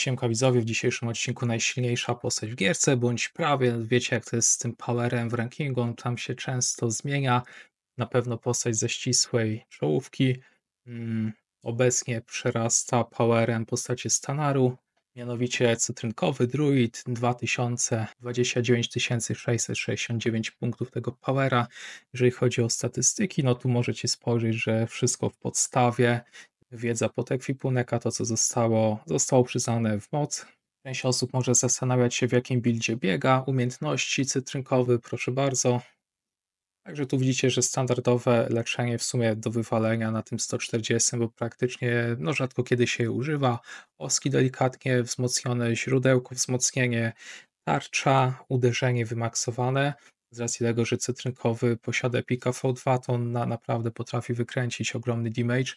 Siemka widzowie, w dzisiejszym odcinku najsilniejsza postać w gierce, bądź prawie, wiecie jak to jest z tym powerem w rankingu, on tam się często zmienia, na pewno postać ze ścisłej czołówki, mm, obecnie przerasta powerem postaci Stanaru, mianowicie cytrynkowy druid 2029 669 punktów tego powera. Jeżeli chodzi o statystyki, no tu możecie spojrzeć, że wszystko w podstawie, wiedza pod ekwipunek, a to co zostało, zostało przyznane w moc. Część osób może zastanawiać się w jakim buildzie biega, umiejętności, cytrynkowy, proszę bardzo. Także tu widzicie, że standardowe leczenie w sumie do wywalenia na tym 140, bo praktycznie no, rzadko kiedy się je używa. Oski delikatnie wzmocnione, źródełko wzmocnienie, tarcza, uderzenie wymaksowane. Z racji tego, że cytrynkowy posiada pika V2, to on na, naprawdę potrafi wykręcić ogromny damage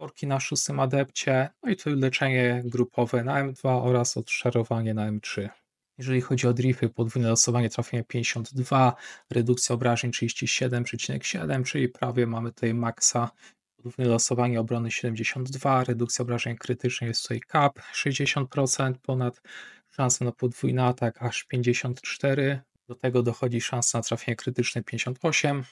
korki na szóstym adepcie, no i to leczenie grupowe na M2 oraz odczarowanie na M3. Jeżeli chodzi o drify, podwójne losowanie trafienia 52, redukcja obrażeń 37,7, czyli prawie mamy tutaj maksa. Podwójne losowanie obrony 72, redukcja obrażeń krytycznych jest tutaj cap 60%, ponad szansa na podwójny atak aż 54, do tego dochodzi szansa na trafienie krytyczne 58,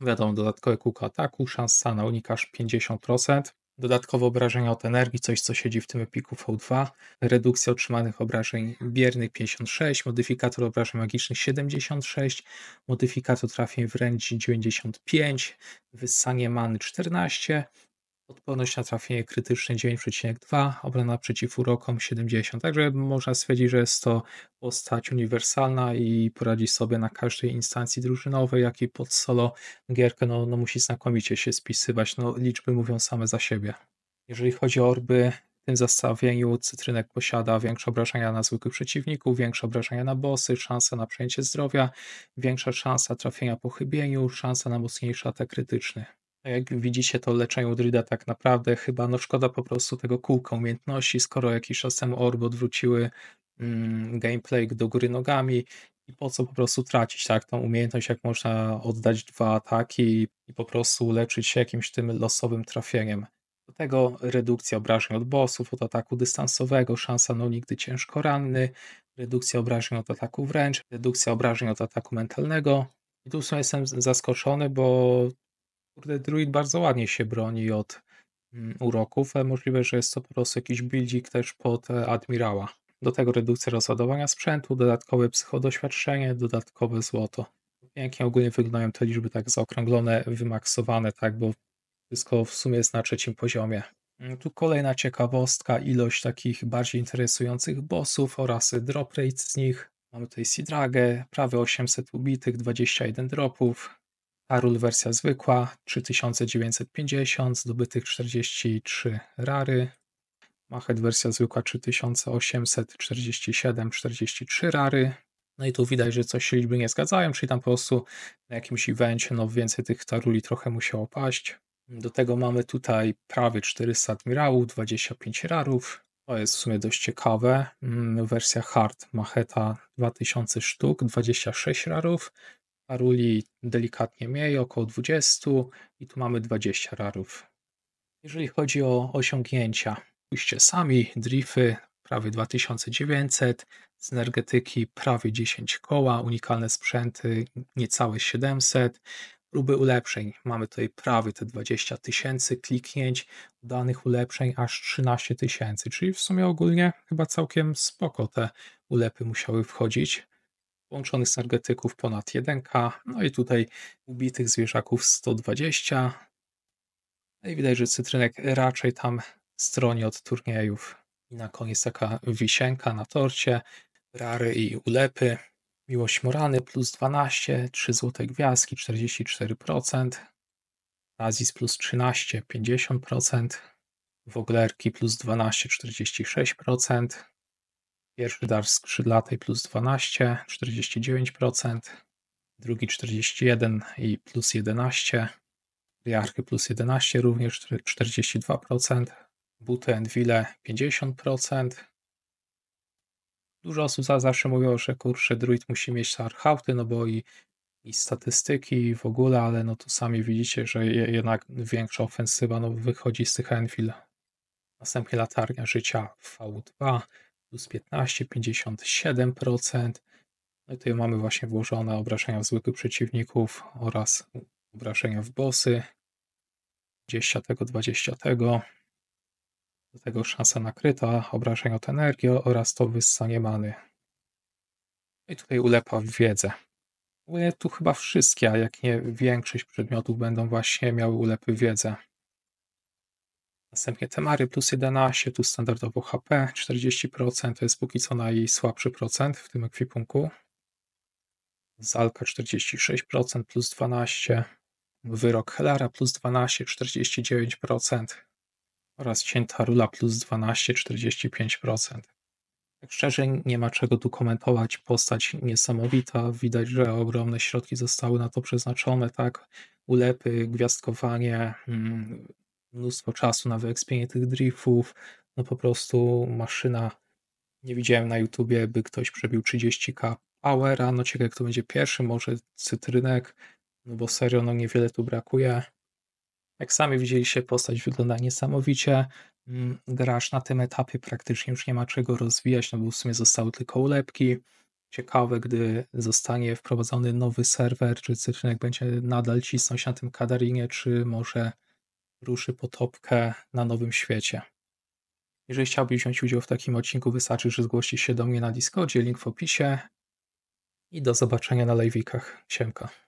Wiadomo, dodatkowe kółko ataku, szansa na unikasz 50%, dodatkowe obrażenia od energii, coś co siedzi w tym epiku V2, redukcja otrzymanych obrażeń biernych 56, modyfikator obrażeń magicznych 76, modyfikator trafień wręcz 95, wyssanie many 14, Odporność na trafienie krytyczne 9,2, obrona przeciw urokom 70. Także można stwierdzić, że jest to postać uniwersalna i poradzi sobie na każdej instancji drużynowej, jak i pod solo gierkę. No, no musi znakomicie się spisywać. No, liczby mówią same za siebie. Jeżeli chodzi o orby, w tym zestawieniu cytrynek posiada większe obrażenia na zwykłych przeciwników, większe obrażenia na bossy, szansa na przejęcie zdrowia, większa szansa trafienia po chybieniu, szansa na mocniejszy atak krytyczny. Jak widzicie, to leczenie Udryda tak naprawdę chyba, no szkoda po prostu tego kółka umiejętności, skoro jakiś czas temu orby odwróciły mm, gameplay do góry nogami i po co po prostu tracić tak tą umiejętność, jak można oddać dwa ataki i po prostu leczyć się jakimś tym losowym trafieniem. Do tego redukcja obrażeń od bossów, od ataku dystansowego, szansa no nigdy ciężko ranny, redukcja obrażeń od ataku wręcz, redukcja obrażeń od ataku mentalnego. I tu w sumie jestem zaskoczony, bo Kurde, druid bardzo ładnie się broni od mm, uroków, ale możliwe, że jest to po prostu jakiś buildik też pod e, admirała. Do tego redukcja rozładowania sprzętu, dodatkowe psychodoświadczenie, dodatkowe złoto. Pięknie ogólnie wyglądają te liczby tak zaokrąglone, wymaksowane, tak, bo wszystko w sumie jest na trzecim poziomie. Mm, tu kolejna ciekawostka, ilość takich bardziej interesujących bossów oraz drop rate z nich. Mamy tutaj Sidragę, prawie 800 ubitych, 21 dropów, Tarul wersja zwykła 3950, zdobytych 43 rary. Machet wersja zwykła 3847, 43 rary. No i tu widać, że coś się liczby nie zgadzają, czyli tam po prostu na jakimś evencie no więcej tych taruli trochę musiało paść. Do tego mamy tutaj prawie 400 admirałów, 25 rarów. To jest w sumie dość ciekawe. Mm, wersja hard Macheta 2000 sztuk, 26 rarów. Raruli delikatnie mniej, około 20 i tu mamy 20 rarów. Jeżeli chodzi o osiągnięcia, pójście sami, drify prawie 2900, z energetyki prawie 10 koła, unikalne sprzęty niecałe 700, próby ulepszeń. Mamy tutaj prawie te 20 tysięcy kliknięć, udanych ulepszeń aż 13 tysięcy, czyli w sumie ogólnie chyba całkiem spoko te ulepy musiały wchodzić z energetyków ponad 1K. No i tutaj ubitych zwierzaków 120. No i widać, że cytrynek raczej tam stroni od turniejów. I na koniec taka wisienka na torcie. Rary i ulepy. Miłość Morany plus 12, 3 złote gwiazdki, 44%. Azis plus 13, 50%. Woglerki plus 12, 46%. Pierwszy dar skrzydlatej plus 12, 49%, drugi 41 i plus 11, Triarchy plus 11 również 42%, buty Envile 50%. Dużo osób za, zawsze mówiło, że kurczę, druid musi mieć archauty, no bo i, i statystyki w ogóle, ale no tu sami widzicie, że je, jednak większa ofensywa no, wychodzi z tych Envil. Następnie latarnia życia V2, plus 15, 57%. No i tutaj mamy właśnie włożone obrażenia w zwykłych przeciwników oraz obrażenia w bossy. 20, 20. Do tego szansa nakryta, obrażenia od energii oraz to wyssanie many. No I tutaj ulepa w wiedzę. Tu chyba wszystkie, a jak nie większość przedmiotów będą właśnie miały ulepy wiedzę. Następnie Temary plus 11, tu standardowo HP, 40%, to jest póki co najsłabszy procent w tym ekwipunku. Zalka 46% plus 12, Wyrok Helara plus 12, 49% oraz Cięta Rula plus 12, 45%. Tak szczerze nie ma czego tu komentować, postać niesamowita, widać, że ogromne środki zostały na to przeznaczone, tak, ulepy, gwiazdkowanie, mm, mnóstwo czasu na wyekspienie tych driftów, no po prostu maszyna, nie widziałem na YouTubie, by ktoś przebił 30k powera, no ciekawe kto będzie pierwszy, może Cytrynek, no bo serio, no niewiele tu brakuje. Jak sami widzieliście, postać wygląda niesamowicie, mm, grasz na tym etapie praktycznie już nie ma czego rozwijać, no bo w sumie zostały tylko ulepki. Ciekawe, gdy zostanie wprowadzony nowy serwer, czy Cytrynek będzie nadal cisnąć na tym kadarinie, czy może ruszy po topkę na nowym świecie. Jeżeli chciałbyś wziąć udział w takim odcinku, wystarczy, że zgłosisz się do mnie na Discordzie, link w opisie. I do zobaczenia na lejwikach. Siemka.